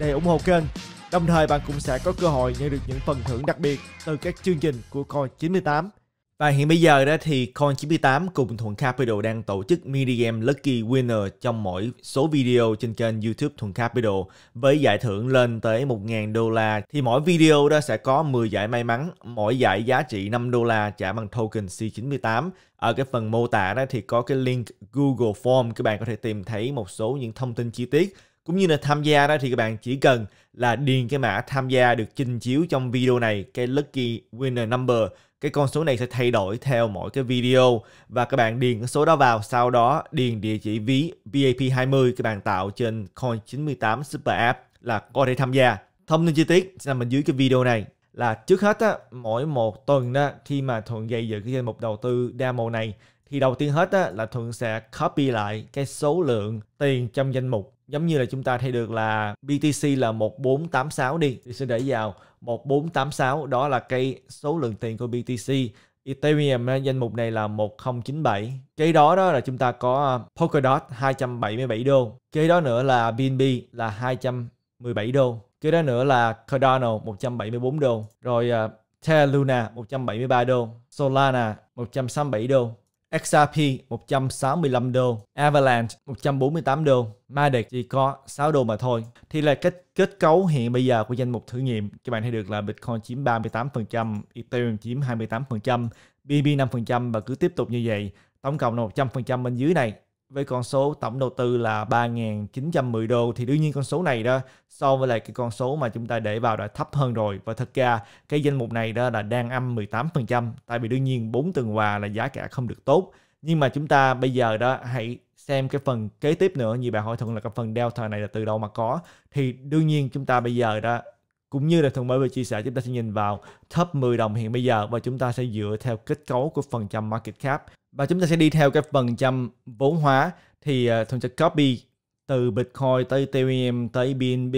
để ủng hộ kênh. Đồng thời bạn cũng sẽ có cơ hội nhận được những phần thưởng đặc biệt từ các chương trình của Coin 98. Và hiện bây giờ đó thì Coin98 cùng Thuận Capital đang tổ chức mini game Lucky Winner trong mỗi số video trên kênh YouTube Thuận Capital với giải thưởng lên tới 1.000 đô la. Thì mỗi video đó sẽ có 10 giải may mắn, mỗi giải giá trị 5 đô la trả bằng token C98. Ở cái phần mô tả đó thì có cái link Google Form các bạn có thể tìm thấy một số những thông tin chi tiết cũng như là tham gia đó thì các bạn chỉ cần là điền cái mã tham gia được trình chiếu trong video này, cái lucky winner number. Cái con số này sẽ thay đổi theo mỗi cái video và các bạn điền cái số đó vào, sau đó điền địa chỉ ví VIP20 các bạn tạo trên Coin98 Super App là có thể tham gia. Thông tin chi tiết sẽ nằm dưới cái video này là trước hết á, mỗi một tuần đó khi mà thuận gây dựng cái danh mục đầu tư demo này thì đầu tiên hết á, là thuận sẽ copy lại cái số lượng tiền trong danh mục giống như là chúng ta thấy được là BTC là 1486 đi thì sẽ để vào 1486 đó là cái số lượng tiền của BTC Ethereum danh mục này là 1097 cái đó đó là chúng ta có à, Polkadot 277 đô cái đó nữa là BNB là 217 đô cái đó nữa là Cardano 174 đô rồi à, Terra Luna 173 đô Solana 167 đô XRP 165 đô, Avalanche 148 đô, Matic chỉ có 6 đô mà thôi. Thì là kết kết cấu hiện bây giờ của danh mục thử nghiệm, các bạn thấy được là Bitcoin chiếm 38%, Ethereum chiếm 28%, BB 5% và cứ tiếp tục như vậy. Tổng cộng là 100% bên dưới này với con số tổng đầu tư là 3.910 đô thì đương nhiên con số này đó so với lại cái con số mà chúng ta để vào đã thấp hơn rồi và thật ra cái danh mục này đó là đang âm 18% tại vì đương nhiên bốn tuần quà là giá cả không được tốt nhưng mà chúng ta bây giờ đó hãy xem cái phần kế tiếp nữa như bạn hỏi thuận là cái phần delta này là từ đâu mà có thì đương nhiên chúng ta bây giờ đó cũng như là thuận mới vừa chia sẻ chúng ta sẽ nhìn vào top 10 đồng hiện bây giờ và chúng ta sẽ dựa theo kết cấu của phần trăm market cap và chúng ta sẽ đi theo cái phần trăm vốn hóa thì uh, thường sẽ copy từ Bitcoin tới Ethereum tới BNB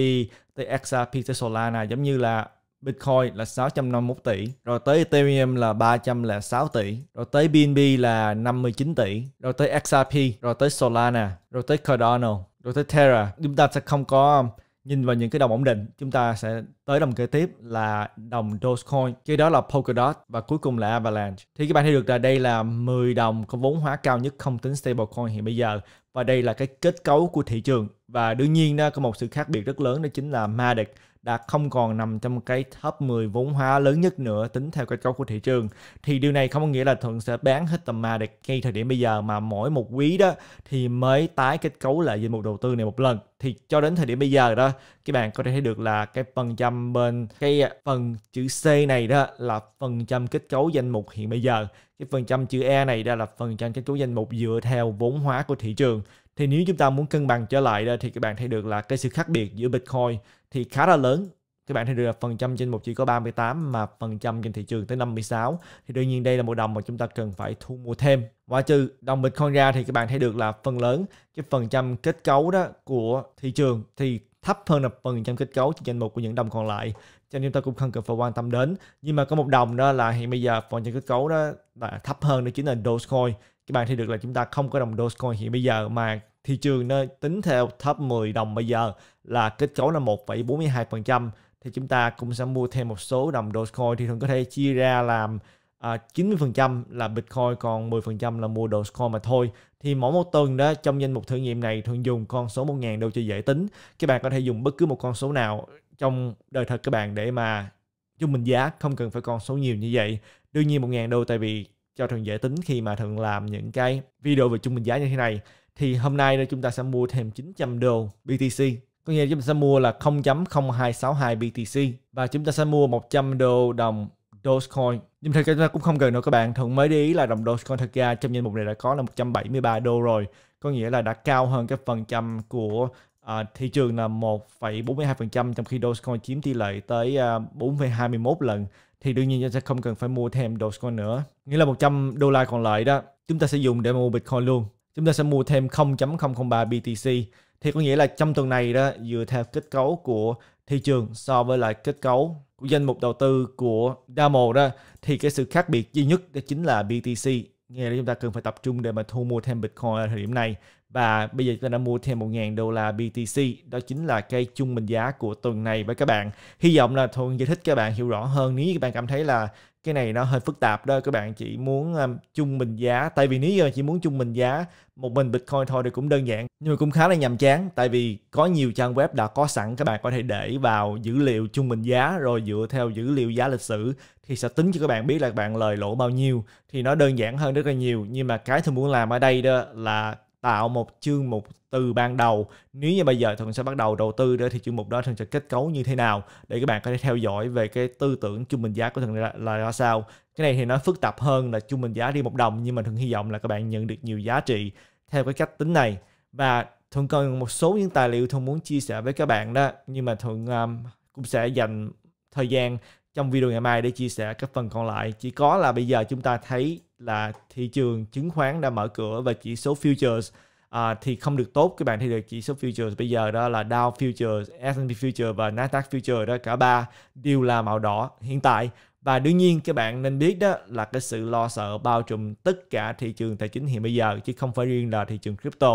tới XRP tới Solana giống như là Bitcoin là 651 tỷ, rồi tới Ethereum là 306 tỷ, rồi tới BNB là 59 tỷ, rồi tới XRP, rồi tới Solana, rồi tới Cardano, rồi tới Terra. Chúng ta sẽ không có nhìn vào những cái đồng ổn định chúng ta sẽ tới đồng kế tiếp là đồng Dogecoin kế đó là Polkadot và cuối cùng là Avalanche thì các bạn thấy được là đây là 10 đồng có vốn hóa cao nhất không tính stablecoin hiện bây giờ và đây là cái kết cấu của thị trường và đương nhiên có một sự khác biệt rất lớn đó chính là MADEX đã không còn nằm trong cái top 10 vốn hóa lớn nhất nữa tính theo kết cấu của thị trường thì điều này không có nghĩa là Thuận sẽ bán hết tầm mà được ngay thời điểm bây giờ mà mỗi một quý đó thì mới tái kết cấu lại danh mục đầu tư này một lần thì cho đến thời điểm bây giờ đó các bạn có thể thấy được là cái phần trăm bên cái phần chữ C này đó là phần trăm kết cấu danh mục hiện bây giờ cái phần trăm chữ E này đó là phần trăm kết cấu danh mục dựa theo vốn hóa của thị trường thì nếu chúng ta muốn cân bằng trở lại đó thì các bạn thấy được là cái sự khác biệt giữa Bitcoin thì khá là lớn các bạn thấy được là phần trăm trên một chỉ có 38 mà phần trăm trên thị trường tới 56 thì đương nhiên đây là một đồng mà chúng ta cần phải thu mua thêm ngoại trừ đồng Bitcoin ra thì các bạn thấy được là phần lớn cái phần trăm kết cấu đó của thị trường thì thấp hơn là phần trăm kết cấu trên một của những đồng còn lại cho nên chúng ta cũng không cần phải quan tâm đến nhưng mà có một đồng đó là hiện bây giờ phần trăm kết cấu đó là thấp hơn đó chính là Dogecoin các bạn thấy được là chúng ta không có đồng Dogecoin hiện bây giờ mà Thị trường nơi tính theo top 10 đồng bây giờ là kết cấu là 1,42%. Thì chúng ta cũng sẽ mua thêm một số đồng Dogecoin thì thường có thể chia ra làm à, 90% là Bitcoin còn 10% là mua Dogecoin mà thôi. Thì mỗi một tuần đó trong danh mục thử nghiệm này thường dùng con số 1.000 đô cho dễ tính. Các bạn có thể dùng bất cứ một con số nào trong đời thật các bạn để mà chung bình giá không cần phải con số nhiều như vậy. Đương nhiên 1.000 đô tại vì cho thường dễ tính khi mà thường làm những cái video về chung bình giá như thế này thì hôm nay chúng ta sẽ mua thêm 900 đô BTC có nghĩa là chúng ta sẽ mua là 0.0262 BTC và chúng ta sẽ mua 100 đô đồng Dogecoin. Nhưng thật ra chúng ta cũng không cần đâu các bạn. Thuận mới để ý là đồng Dogecoin thật ra trong danh mục này đã có là 173 đô rồi. Có nghĩa là đã cao hơn cái phần trăm của à, thị trường là 1,42% trong khi Dogecoin chiếm tỷ lệ tới à, 4,21 lần thì đương nhiên chúng ta sẽ không cần phải mua thêm Dogecoin nữa. Nghĩa là 100 đô la còn lại đó chúng ta sẽ dùng để mua Bitcoin luôn chúng ta sẽ mua thêm 0.003 BTC thì có nghĩa là trong tuần này đó dựa theo kết cấu của thị trường so với lại kết cấu của danh mục đầu tư của DAMO đó thì cái sự khác biệt duy nhất đó chính là BTC nghe là chúng ta cần phải tập trung để mà thu mua thêm Bitcoin ở thời điểm này và bây giờ chúng ta đã mua thêm 1.000 đô la BTC đó chính là cây trung bình giá của tuần này với các bạn hy vọng là thuận giải thích các bạn hiểu rõ hơn nếu các bạn cảm thấy là cái này nó hơi phức tạp đó các bạn chỉ muốn um, ờ, trung bình giá tại vì nếu giờ chỉ muốn trung bình giá một mình bitcoin thôi thì cũng đơn giản nhưng mà cũng khá là nhàm chán tại vì có nhiều trang web đã có sẵn các bạn có thể để vào dữ liệu trung bình giá rồi dựa theo dữ liệu giá lịch sử thì sẽ tính cho các bạn biết là các bạn lời lỗ bao nhiêu thì nó đơn giản hơn rất là nhiều nhưng mà cái tôi muốn làm ở đây đó là tạo một chương mục từ ban đầu nếu như bây giờ thuận sẽ bắt đầu đầu tư đó thì chương mục đó thường sẽ kết cấu như thế nào để các bạn có thể theo dõi về cái tư tưởng trung bình giá của thuận là, là ra sao cái này thì nó phức tạp hơn là trung bình giá đi một đồng nhưng mà thường hy vọng là các bạn nhận được nhiều giá trị theo cái cách tính này và thuận còn một số những tài liệu thuận muốn chia sẻ với các bạn đó nhưng mà thuận um, cũng sẽ dành thời gian trong video ngày mai để chia sẻ các phần còn lại chỉ có là bây giờ chúng ta thấy là thị trường chứng khoán đã mở cửa và chỉ số futures à, thì không được tốt các bạn thì được chỉ số futures bây giờ đó là Dow futures, S&P futures và Nasdaq futures đó cả ba đều là màu đỏ hiện tại và đương nhiên các bạn nên biết đó là cái sự lo sợ bao trùm tất cả thị trường tài chính hiện bây giờ chứ không phải riêng là thị trường crypto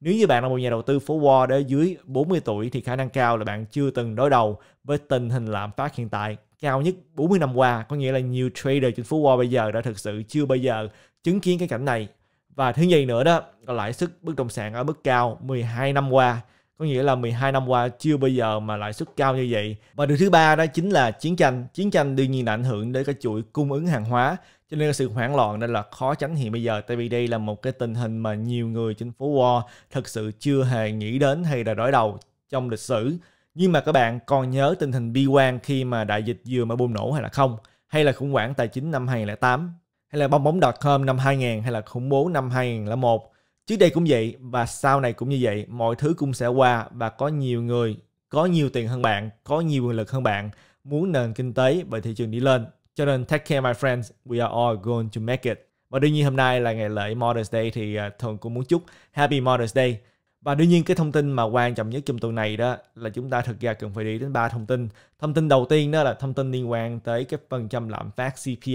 nếu như bạn là một nhà đầu tư phố Wall ở dưới 40 tuổi thì khả năng cao là bạn chưa từng đối đầu với tình hình lạm phát hiện tại cao nhất 40 năm qua có nghĩa là nhiều trader trên phố Wall bây giờ đã thực sự chưa bao giờ chứng kiến cái cảnh này và thứ gì nữa đó là lãi suất bất động sản ở mức cao 12 năm qua có nghĩa là 12 năm qua chưa bao giờ mà lãi suất cao như vậy và điều thứ ba đó chính là chiến tranh chiến tranh đương nhiên ảnh hưởng đến cái chuỗi cung ứng hàng hóa cho nên sự hoảng loạn nên là khó tránh hiện bây giờ tại vì đây là một cái tình hình mà nhiều người trên phố Wall thực sự chưa hề nghĩ đến hay là đối đầu trong lịch sử nhưng mà các bạn còn nhớ tình hình bi quan khi mà đại dịch vừa mới bùng nổ hay là không hay là khủng hoảng tài chính năm 2008 hay là bong bóng com năm 2000 hay là khủng bố năm 2001 trước đây cũng vậy và sau này cũng như vậy mọi thứ cũng sẽ qua và có nhiều người có nhiều tiền hơn bạn có nhiều quyền lực hơn bạn muốn nền kinh tế và thị trường đi lên cho nên take care my friends we are all going to make it và đương nhiên hôm nay là ngày lễ Mother's Day thì à, thường cũng muốn chúc Happy Mother's Day và đương nhiên cái thông tin mà quan trọng nhất trong tuần này đó là chúng ta thực ra cần phải đi đến ba thông tin. Thông tin đầu tiên đó là thông tin liên quan tới cái phần trăm lạm phát CPI.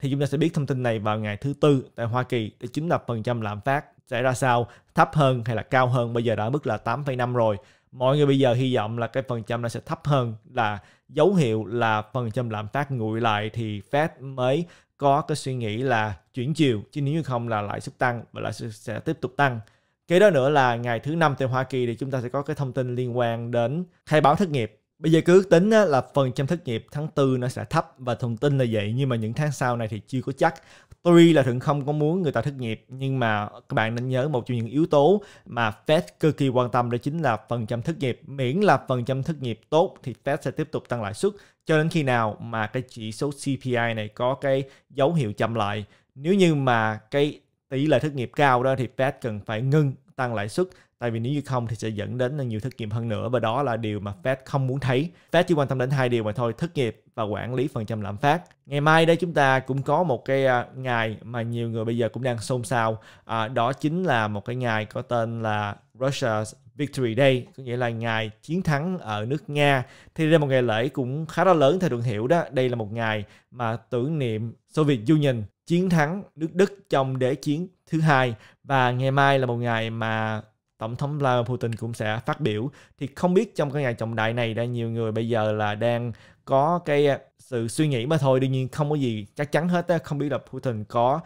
Thì chúng ta sẽ biết thông tin này vào ngày thứ tư tại Hoa Kỳ để chính là phần trăm lạm phát sẽ ra sao, thấp hơn hay là cao hơn. Bây giờ đã mức là 8,5 rồi. Mọi người bây giờ hy vọng là cái phần trăm nó sẽ thấp hơn là dấu hiệu là phần trăm lạm phát nguội lại thì Fed mới có cái suy nghĩ là chuyển chiều chứ nếu như không là lãi suất tăng và lãi suất sẽ tiếp tục tăng Kế đó nữa là ngày thứ năm tại Hoa Kỳ thì chúng ta sẽ có cái thông tin liên quan đến khai báo thất nghiệp. Bây giờ cứ tính là phần trăm thất nghiệp tháng 4 nó sẽ thấp và thông tin là vậy nhưng mà những tháng sau này thì chưa có chắc. Tuy là Thượng không có muốn người ta thất nghiệp nhưng mà các bạn nên nhớ một trong những yếu tố mà Fed cực kỳ quan tâm đó chính là phần trăm thất nghiệp. Miễn là phần trăm thất nghiệp tốt thì Fed sẽ tiếp tục tăng lãi suất cho đến khi nào mà cái chỉ số CPI này có cái dấu hiệu chậm lại. Nếu như mà cái tỷ lệ thất nghiệp cao đó thì Fed cần phải ngưng tăng lãi suất tại vì nếu như không thì sẽ dẫn đến nhiều thất nghiệp hơn nữa và đó là điều mà Fed không muốn thấy. Fed chỉ quan tâm đến hai điều mà thôi, thất nghiệp và quản lý phần trăm lạm phát. Ngày mai đây chúng ta cũng có một cái à, ngày mà nhiều người bây giờ cũng đang xôn xao, à, đó chính là một cái ngày có tên là Russia's Victory Day, có nghĩa là ngày chiến thắng ở nước Nga. Thì đây là một ngày lễ cũng khá là lớn theo đường hiểu đó. Đây là một ngày mà tưởng niệm Soviet Union chiến thắng nước Đức trong đế chiến thứ hai và ngày mai là một ngày mà tổng thống Vladimir Putin cũng sẽ phát biểu thì không biết trong cái ngày trọng đại này đã nhiều người bây giờ là đang có cái sự suy nghĩ mà thôi đương nhiên không có gì chắc chắn hết á không biết là Putin có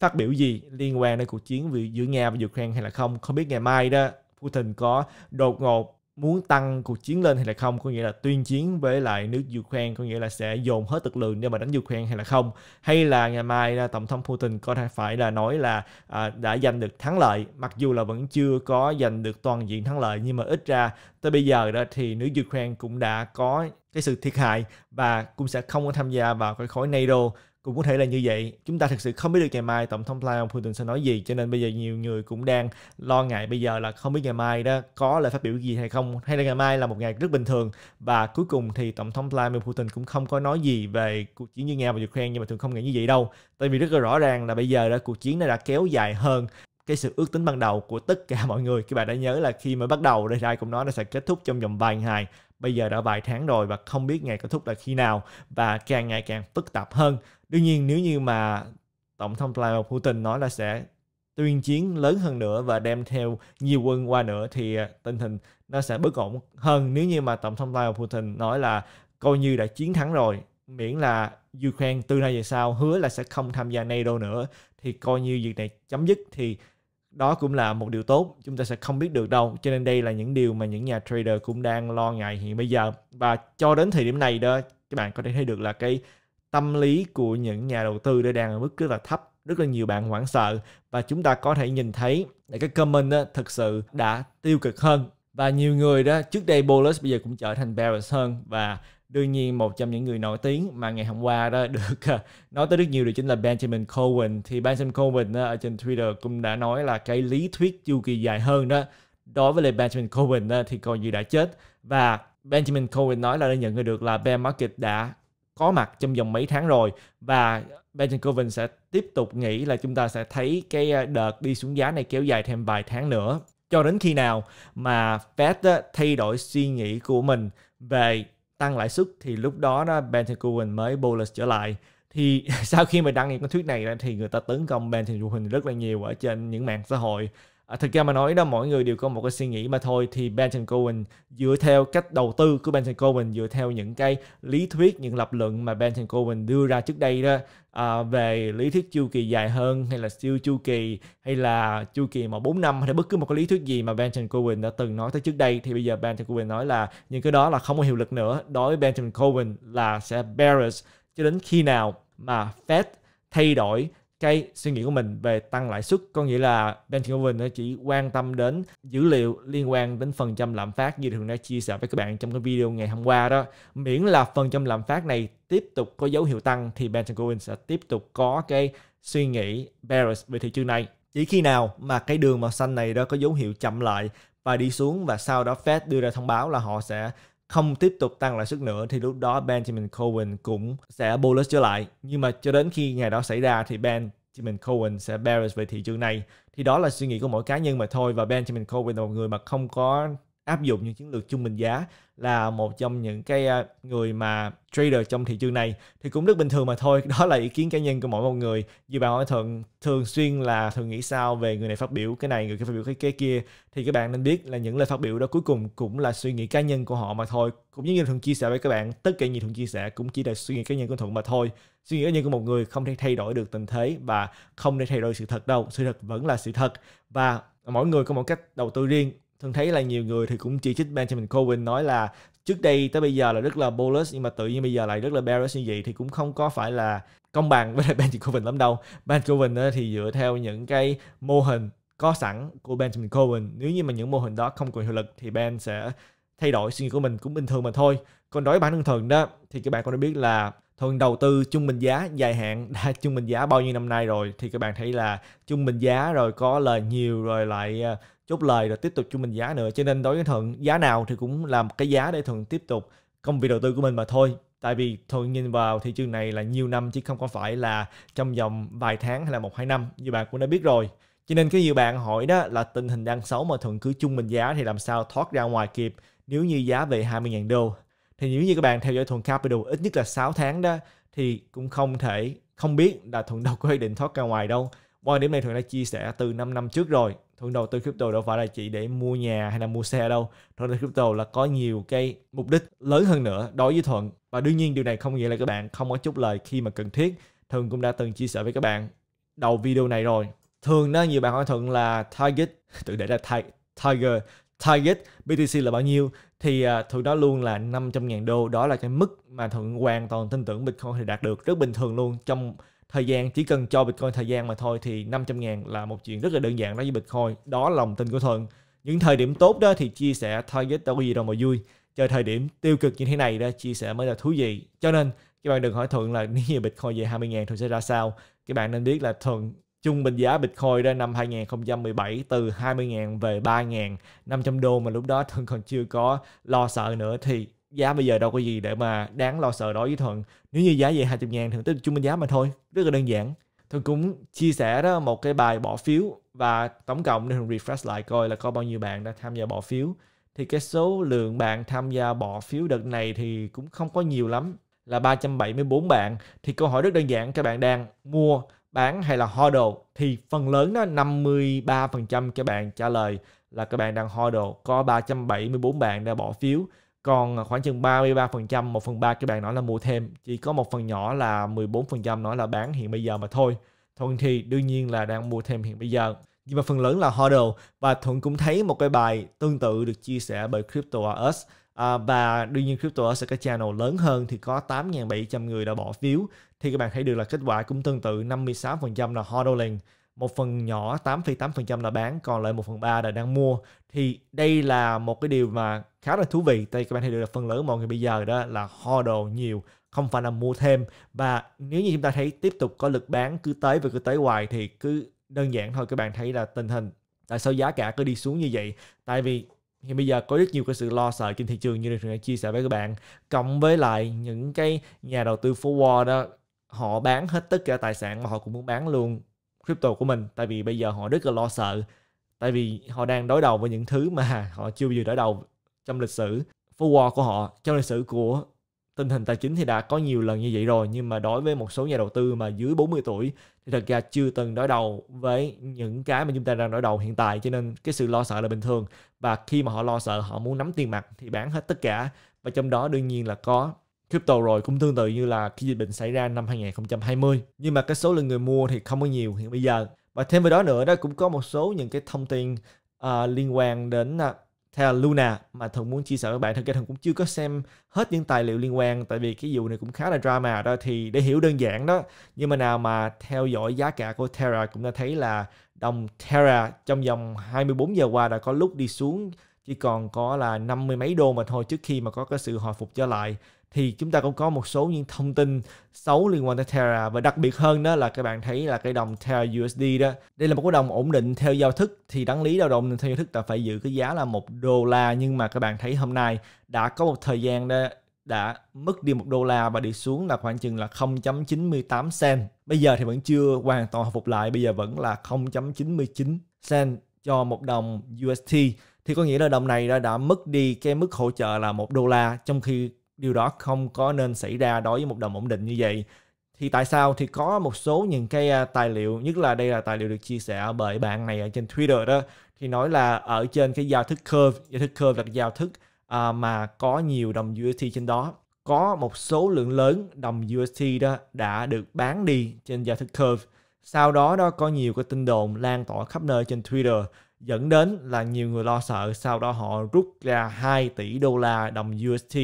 phát biểu gì liên quan đến cuộc chiến giữa Nga và Ukraine hay là không không biết ngày mai đó Putin có đột ngột muốn tăng cuộc chiến lên hay là không có nghĩa là tuyên chiến với lại nước Ukraine có nghĩa là sẽ dồn hết lực lượng để mà đánh Ukraine hay là không hay là ngày mai tổng thống Putin có thể phải là nói là à, đã giành được thắng lợi mặc dù là vẫn chưa có giành được toàn diện thắng lợi nhưng mà ít ra tới bây giờ đó thì nước Ukraine cũng đã có cái sự thiệt hại và cũng sẽ không có tham gia vào cái khối NATO cũng có thể là như vậy chúng ta thực sự không biết được ngày mai tổng thống Vladimir Putin sẽ nói gì cho nên bây giờ nhiều người cũng đang lo ngại bây giờ là không biết ngày mai đó có lời phát biểu gì hay không hay là ngày mai là một ngày rất bình thường và cuối cùng thì tổng thống Vladimir Putin cũng không có nói gì về cuộc chiến như Nga và Ukraine nhưng mà thường không nghĩ như vậy đâu tại vì rất là rõ ràng là bây giờ đã cuộc chiến này đã kéo dài hơn cái sự ước tính ban đầu của tất cả mọi người các bạn đã nhớ là khi mới bắt đầu đây ai cũng nói nó sẽ kết thúc trong vòng vài ngày bây giờ đã vài tháng rồi và không biết ngày kết thúc là khi nào và càng ngày càng phức tạp hơn Đương nhiên nếu như mà Tổng thống Vladimir Putin nói là sẽ tuyên chiến lớn hơn nữa và đem theo nhiều quân qua nữa thì à, tình hình nó sẽ bất ổn hơn nếu như mà Tổng thống Vladimir Putin nói là coi như đã chiến thắng rồi miễn là Ukraine từ nay về sau hứa là sẽ không tham gia NATO nữa thì coi như việc này chấm dứt thì đó cũng là một điều tốt chúng ta sẽ không biết được đâu cho nên đây là những điều mà những nhà trader cũng đang lo ngại hiện bây giờ và cho đến thời điểm này đó các bạn có thể thấy được là cái tâm lý của những nhà đầu tư đã đang ở mức rất là thấp rất là nhiều bạn hoảng sợ và chúng ta có thể nhìn thấy là cái comment đó thực sự đã tiêu cực hơn và nhiều người đó trước đây bullish bây giờ cũng trở thành bearish hơn và đương nhiên một trong những người nổi tiếng mà ngày hôm qua đó được à, nói tới rất nhiều đó chính là Benjamin Cohen thì Benjamin Cohen đó, ở trên Twitter cũng đã nói là cái lý thuyết chu kỳ dài hơn đó đối với lại Benjamin Cohen đó, thì coi như đã chết và Benjamin Cohen nói là đã nhận được là bear market đã có mặt trong vòng mấy tháng rồi và Benjamin Coven sẽ tiếp tục nghĩ là chúng ta sẽ thấy cái ờ, đợt đi xuống giá này kéo dài thêm vài tháng nữa cho đến khi nào mà Fed thay đổi suy nghĩ của mình về tăng lãi suất thì lúc đó đó Benjamin Coven mới bullish trở lại thì sau khi mà đăng những cái thuyết này thì người ta tấn công Benjamin Coven rất là nhiều ở trên những mạng xã hội À, thực ra mà nói đó mọi người đều có một cái suy nghĩ mà thôi thì Benjamin Cohen dựa theo cách đầu tư của Benjamin Cohen dựa theo những cái lý thuyết những lập luận mà Benjamin Cohen đưa ra trước đây đó à, về lý thuyết chu kỳ dài hơn hay là siêu chu kỳ hay là chu kỳ mà 4 năm hay bất cứ một cái lý thuyết gì mà Benjamin Cohen đã từng nói tới trước đây thì bây giờ Benjamin Cohen nói là những cái đó là không có hiệu lực nữa đối với Benjamin Cohen là sẽ bearish cho đến khi nào mà Fed thay đổi cái suy nghĩ của mình về tăng lãi suất có nghĩa là Benjamin chỉ quan tâm đến dữ liệu liên quan đến phần trăm lạm phát như thường đã chia sẻ với các bạn trong cái video ngày hôm qua đó miễn là phần trăm lạm phát này tiếp tục có dấu hiệu tăng thì Benjamin sẽ tiếp tục có cái suy nghĩ bearish về thị trường này chỉ khi nào mà cái đường màu xanh này đó có dấu hiệu chậm lại và đi xuống và sau đó Fed đưa ra thông báo là họ sẽ không tiếp tục tăng lãi suất nữa thì lúc đó Benjamin Cohen cũng sẽ bullish trở lại. Nhưng mà cho đến khi ngày đó xảy ra thì Benjamin Cohen sẽ bearish về thị trường này. Thì đó là suy nghĩ của mỗi cá nhân mà thôi và Benjamin Cohen là một người mà không có áp dụng những chiến lược trung bình giá là một trong những cái người mà trader trong thị trường này thì cũng rất bình thường mà thôi đó là ý kiến cá nhân của mỗi một người như bạn hỏi thường thường xuyên là thường nghĩ sao về người này phát biểu cái này người kia phát biểu cái, cái kia thì các bạn nên biết là những lời phát biểu đó cuối cùng cũng là suy nghĩ cá nhân của họ mà thôi cũng như thường chia sẻ với các bạn tất cả những thường chia sẻ cũng chỉ là suy nghĩ cá nhân của thuận mà thôi suy nghĩ cá nhân của một người không thể thay đổi được tình thế và không thể thay đổi sự thật đâu sự thật vẫn là sự thật và mỗi người có một cách đầu tư riêng thường thấy là nhiều người thì cũng chỉ trích Benjamin Cohen nói là trước đây tới bây giờ là rất là bullish nhưng mà tự nhiên bây giờ lại rất là bearish như vậy thì cũng không có phải là công bằng với lại Benjamin Cohen lắm đâu. Benjamin Cohen thì dựa theo những cái mô hình có sẵn của Benjamin Cohen. Nếu như mà những mô hình đó không còn hiệu lực thì Ben sẽ thay đổi suy nghĩ của mình cũng bình thường mà thôi. Còn đối với bản thân Thuận đó thì các bạn cũng đã biết là thường đầu tư trung bình giá dài hạn đã trung bình giá bao nhiêu năm nay rồi thì các bạn thấy là trung bình giá rồi có lời nhiều rồi lại ờ, chốt lời rồi tiếp tục chung mình giá nữa cho nên đối với thuận giá nào thì cũng làm cái giá để thuận tiếp tục công việc đầu tư của mình mà thôi tại vì thuận nhìn vào thị trường này là nhiều năm chứ không có phải là trong vòng vài tháng hay là một hai năm như bạn cũng đã biết rồi cho nên cái nhiều bạn hỏi đó là tình hình đang xấu mà thuận cứ chung mình giá thì làm sao thoát ra ngoài kịp nếu như giá về 20.000 đô thì nếu như các bạn theo dõi thuận capital ít nhất là 6 tháng đó thì cũng không thể không biết là thuận đâu có ý định thoát ra ngoài đâu qua điểm này thuận đã chia sẻ từ 5 năm trước rồi thường đầu tư crypto đâu phải là chỉ để mua nhà hay là mua xe đâu thường đầu tư crypto là có nhiều cái mục đích lớn hơn nữa đối với thuận và đương nhiên điều này không nghĩa là các bạn không có chút lời khi mà cần thiết thường cũng đã từng chia sẻ với các bạn đầu video này rồi thường đó nhiều bạn hỏi thuận là target tự để ra tiger target BTC là bao nhiêu thì uh, à, thường đó luôn là 500.000 đô đó là cái mức mà thuận hoàn toàn tin tưởng Bitcoin thì đạt được rất bình thường luôn trong thời gian chỉ cần cho Bitcoin thời gian mà thôi thì 500 ngàn là một chuyện rất là đơn giản đối với Bitcoin đó là lòng tin của Thuận những thời điểm tốt đó thì chia sẻ target đâu có gì đâu mà vui chờ thời điểm tiêu cực như thế này đó chia sẻ mới là thú vị cho nên các bạn đừng hỏi Thuận là nếu như Bitcoin về 20 ngàn thì sẽ ra sao các bạn nên biết là Thuận trung bình giá Bitcoin đó năm 2017 từ 20.000 về 3.500 đô mà lúc đó Thuận còn chưa có lo sợ nữa thì giá bây giờ đâu có gì để mà đáng lo sợ đối với thuận nếu như giá về 200 ngàn thì tức chung minh giá mà thôi rất là đơn giản thuận cũng chia sẻ đó một cái bài bỏ phiếu và tổng cộng nên refresh lại coi là có bao nhiêu bạn đã tham gia bỏ phiếu thì cái số lượng bạn tham gia bỏ phiếu đợt này thì cũng không có nhiều lắm là 374 bạn thì câu hỏi rất đơn giản các bạn đang mua bán hay là hodl thì phần lớn đó 53% các bạn trả lời là các bạn đang hodl có 374 bạn đã bỏ phiếu còn à, khoảng chừng 33% 1 phần 3 các bạn nói là mua thêm chỉ có một phần nhỏ là 14% nói là bán hiện bây giờ mà thôi Thuận thì đương nhiên là đang mua thêm hiện bây giờ nhưng mà phần lớn là hodl và Thuận cũng thấy một cái bài tương tự được chia sẻ bởi Crypto Us à, và đương nhiên Crypto Us là cái channel lớn hơn thì có 8.700 người đã bỏ phiếu thì các bạn thấy được là kết quả cũng tương tự 56% là hodling một phần nhỏ 8,8% là bán còn lại một phần ba là đang mua thì đây là một cái điều mà khá là thú vị tại các bạn thấy được là phần lớn mọi người bây giờ đó là ho đồ nhiều không phải là mua thêm và nếu như chúng ta thấy tiếp tục có lực bán cứ tới và cứ tới hoài thì cứ đơn giản thôi các bạn thấy là tình hình tại sao giá cả cứ đi xuống như vậy tại vì hiện bây giờ có rất nhiều cái sự lo sợ trên thị trường như được chia sẻ với các bạn cộng với lại những cái nhà đầu tư forward đó họ bán hết tất cả tài sản mà họ cũng muốn bán luôn crypto của mình tại vì bây giờ họ rất là lo sợ tại vì họ đang đối đầu với những thứ mà họ chưa bao giờ đối đầu trong lịch sử forward của họ trong lịch sử của tình hình tài chính thì đã có nhiều lần như vậy rồi nhưng mà đối với một số nhà đầu tư mà dưới 40 tuổi thì thật ra chưa từng đối đầu với những cái mà chúng ta đang đối đầu hiện tại cho nên cái sự lo sợ là bình thường và khi mà họ lo sợ họ muốn nắm tiền mặt thì bán hết tất cả và trong đó đương nhiên là có crypto rồi cũng tương tự như là khi dịch bệnh xảy ra năm 2020 nhưng mà cái số lượng người mua thì không có nhiều hiện bây giờ và thêm vào đó nữa đó cũng có một số những cái thông tin uh, liên quan đến uh, theo Luna mà thường muốn chia sẻ với bạn thực ra thường cũng chưa có xem hết những tài liệu liên quan tại vì cái vụ này cũng khá là drama đó thì để hiểu đơn giản đó nhưng mà nào mà theo dõi giá cả của Terra cũng đã thấy là đồng Terra trong vòng 24 giờ qua đã có lúc đi xuống chỉ còn có là năm mươi mấy đô mà thôi trước khi mà có cái sự hồi phục trở lại thì chúng ta cũng có một số những thông tin xấu liên quan tới Terra và đặc biệt hơn đó là các bạn thấy là cái đồng Terra USD đó đây là một cái đồng ổn định theo giao thức thì đáng lý lao đồng theo giao thức là phải giữ cái giá là một đô la nhưng mà các bạn thấy hôm nay đã có một thời gian đó đã mất đi một đô la và đi xuống là khoảng chừng là 0.98 sen. Bây giờ thì vẫn chưa hoàn toàn hồi phục lại, bây giờ vẫn là 0.99 sen cho một đồng UST thì có nghĩa là đồng này đã, đã mất đi cái mức hỗ trợ là một đô la trong khi điều đó không có nên xảy ra đối với một đồng ổn định như vậy thì tại sao thì có một số những cái à, tài liệu nhất là đây là tài liệu được chia sẻ bởi bạn này ở trên Twitter đó thì nói là ở trên cái giao thức curve giao thức curve là cái giao thức uh, mà có nhiều đồng UST trên đó có một số lượng lớn đồng UST đó đã được bán đi trên giao thức curve sau đó đó có nhiều cái tin đồn lan tỏa khắp nơi trên Twitter dẫn đến là nhiều người lo sợ sau đó họ rút ra 2 tỷ đô la đồng UST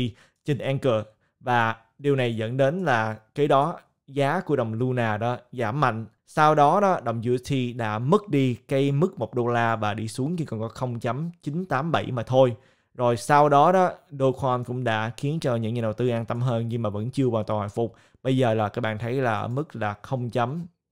trên Anchor và điều này dẫn đến là cái đó giá của đồng Luna đó giảm mạnh. Sau đó đó đồng USDT đã mất đi cây mức 1 đô la và đi xuống chỉ còn có 0.987 mà thôi. Rồi sau đó đó Dogecoin cũng đã khiến cho những nhà đầu tư an tâm hơn nhưng mà vẫn chưa hoàn toàn hồi phục. Bây giờ là các bạn thấy là ở mức là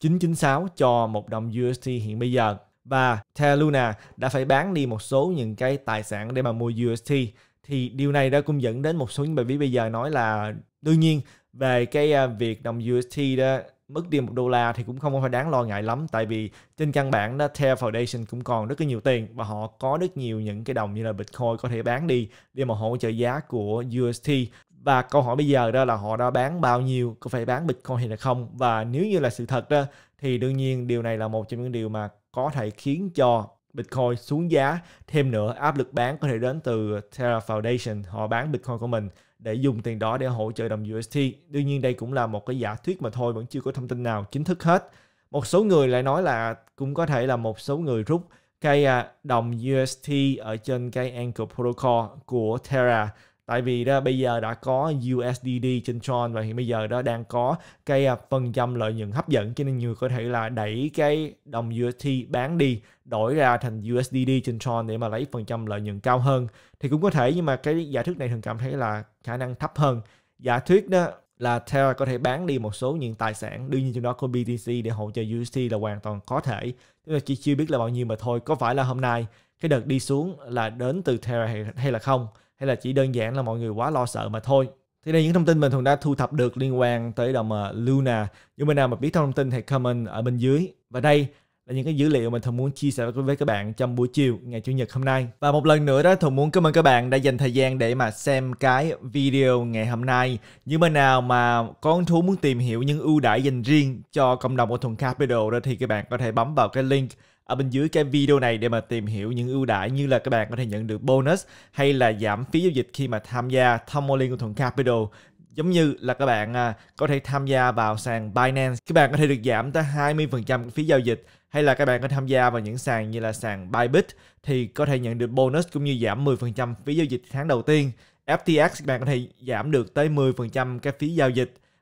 0.996 cho một đồng USDT hiện bây giờ. Và Terra Luna đã phải bán đi một số những cái tài sản để mà mua USDT thì điều này đã cũng dẫn đến một số những bài viết bây giờ nói là đương nhiên về cái à, việc đồng UST đó mất đi một đô la thì cũng không phải đáng lo ngại lắm tại vì trên căn bản đó Terra Foundation cũng còn rất là nhiều tiền và họ có rất nhiều những cái đồng như là Bitcoin có thể bán đi để mà hỗ trợ giá của UST và câu hỏi bây giờ đó là họ đã bán bao nhiêu có phải bán Bitcoin hay là không và nếu như là sự thật đó thì đương nhiên điều này là một trong những điều mà có thể khiến cho Bitcoin xuống giá. Thêm nữa, áp lực bán có thể đến từ Terra Foundation, họ bán Bitcoin của mình để dùng tiền đó để hỗ trợ đồng UST. Đương nhiên đây cũng là một cái giả thuyết mà thôi, vẫn chưa có thông tin nào chính thức hết. Một số người lại nói là cũng có thể là một số người rút cái à, đồng UST ở trên cái Anchor Protocol của Terra tại vì đó bây giờ đã có USDD trên Tron và hiện bây giờ đó đang có cái à, phần trăm lợi nhuận hấp dẫn cho nên nhiều người có thể là đẩy cái đồng USDT bán đi đổi ra thành USDD trên Tron để mà lấy phần trăm lợi nhuận cao hơn thì cũng có thể nhưng mà cái giả thuyết này thường cảm thấy là khả năng thấp hơn giả thuyết đó là Terra có thể bán đi một số những tài sản đương nhiên trong đó có BTC để hỗ trợ USDT là hoàn toàn có thể nhưng mà chỉ chưa biết là bao nhiêu mà thôi có phải là hôm nay cái đợt đi xuống là đến từ Terra hay, hay là không hay là chỉ đơn giản là mọi người quá lo sợ mà thôi thì đây những thông tin mình thường đã thu thập được liên quan tới đồng ờ, Luna. Nếu bên nào mà biết thông tin thì comment ở bên dưới. Và đây là những cái dữ liệu mình thường muốn chia sẻ với các bạn trong buổi chiều ngày chủ nhật hôm nay. Và một lần nữa đó thường muốn cảm ơn các bạn đã dành thời gian để mà xem cái video ngày hôm nay. Như bên nào mà có hứng thú muốn tìm hiểu những ưu đãi dành riêng cho cộng đồng của Thuần Capital đó thì các bạn có thể bấm vào cái link ở bên dưới cái video này để mà tìm hiểu những ưu đãi như là các bạn có thể nhận được bonus hay là giảm phí giao dịch khi mà tham gia Tomolin của Thuận Capital giống như là các bạn à, có thể tham gia vào sàn Binance các bạn có thể được giảm tới 20% phí giao dịch hay là các bạn có tham gia vào những sàn như là sàn Bybit thì có thể nhận được bonus cũng như giảm 10% phí giao dịch tháng đầu tiên FTX các bạn có thể giảm được tới 10% cái phí giao dịch